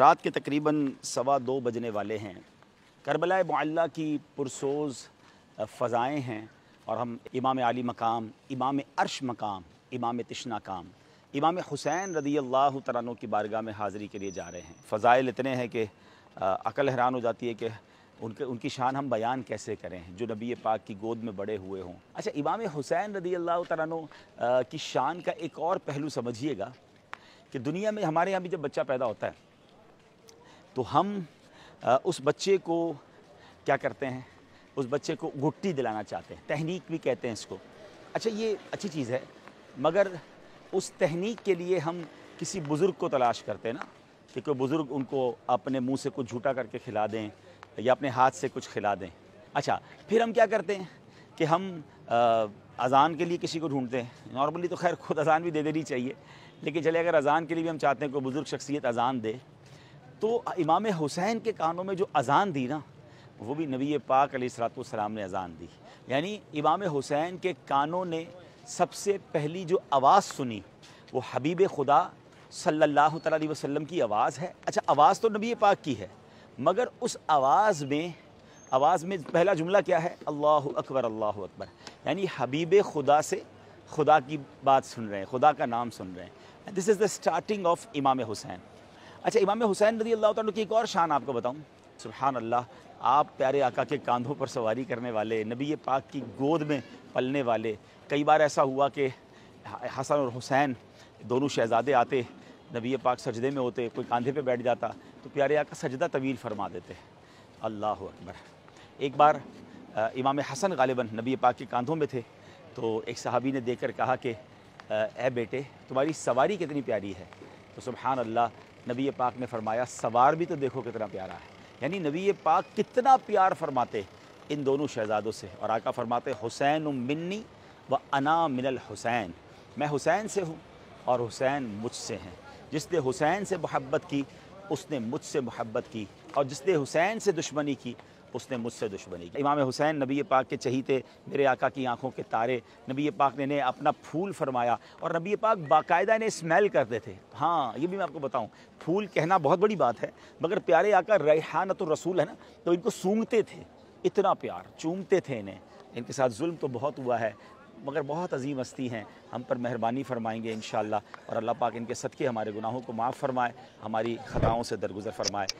रात के तकरीबन सवा दो बजने वाले हैं करबला मुल्ला की पुरसोज फ़ज़ाएँ हैं और हम इमाम अली मकाम इमाम अरश मकाम इमाम तश्ना काम इमाम हुसैन रदी अल्लाह तरानों की बारगाह में हाज़िरी के लिए जा रहे हैं फ़ज़ाइल इतने हैं कि अकल हैरान हो जाती है कि उनके उनकी शान हम बयान कैसे करें जो नबी पाक की गोद में बड़े हुए हों अच्छा इमाम हुसैन रदी अल्लाह तरानों की शान का एक और पहलू समझिएगा कि दुनिया में हमारे यहाँ भी जब बच्चा पैदा होता है तो हम उस बच्चे को क्या करते हैं उस बच्चे को गुट्टी दिलाना चाहते हैं तहनीक भी कहते हैं इसको अच्छा ये अच्छी चीज़ है मगर उस तहनीक के लिए हम किसी बुज़ुर्ग को तलाश करते हैं ना कि कोई बुज़ुर्ग उनको अपने मुंह से कुछ झूठा करके खिला दें या अपने हाथ से कुछ खिला दें अच्छा फिर हम क्या करते हैं कि हम अजान के लिए किसी को ढूंढते हैं नॉर्मली तो खैर खुद अजान भी दे देनी चाहिए लेकिन चले अगर अजान के लिए भी हम चाहते हैं कोई बुज़ुर्ग शख्सियत अजान दे तो इमाम हुसैन के कानों में जो अज़ान दी ना वो भी नबी पाक सलाम ने अज़ान दी यानी इमाम हुसैन के कानों ने सबसे पहली जो आवाज़ सुनी वो हबीब खुदा सल्लल्लाहु अलैहि वसल्लम की आवाज़ है अच्छा आवाज़ तो नबी पाक की है मगर उस आवाज़ में आवाज़ में पहला जुमला क्या है अल्लाह अकबर अल्लाह अकबर यानी हबीब खुदा से खुदा की बात सुन रहे हैं खुदा का नाम सुन रहे हैं this is the starting of Imam Hussain अच्छा इमाम हुसैन रदी अल्लाह की एक और शान आपको बताऊँ सुबहान अल्लाह आप प्यारे आका के कंधों पर सवारी करने वाले नबी पाक की गोद में पलने वाले कई बार ऐसा हुआ कि हसन और हुसैन दोनों शहजादे आते नबी पाक सजदे में होते कोई कंधे पे बैठ जाता तो प्यारे आका सजदा तवील फरमा देते अल्लाह अकबर एक बार इमाम हसन गालिबा नबी पाक के कंधों में थे तो एक सहाबी ने देख कर कहा कि ए बेटे तुम्हारी सवारी कितनी प्यारी है तो सुबहान अल्लाह नबी पाक ने फरमाया सवार भी तो देखो कितना प्यारा है यानी नबी पाक कितना प्यार फरमाते इन दोनों शहजादों से और आका फरमाते हुसैन मिन्नी व अना मिनल हुसैन मैं हुसैन से हूँ और हुसैन मुझसे हैं जिसने हुसैन से मोहब्बत की उसने मुझसे मोहब्बत की और जिसने हुसैन से दुश्मनी की उसने मुझसे दुश्मनी की इमाम हुसैन नबी पाक के चहीते मेरे आका की आंखों के तारे नबी पाक ने इन्हें अपना फूल फरमाया और नबी पाक बाकायदा इन्हें स्मेल करते थे हाँ ये भी मैं आपको बताऊँ फूल कहना बहुत बड़ी बात है मगर प्यारे आका तो रसूल है ना तो इनको सूंघते थे इतना प्यार चूमते थे इन्हें इनके साथ जुल्म तो बहुत हुआ है मगर बहुत अजीम हस्ती हैं हम पर मेहरबानी फरमाएंगे इन और अल्लाह पाक इनके सदक़े हमारे गुनाहों को माफ़ फरमाए हमारी ख़ताओं से दरगुजर फरमाए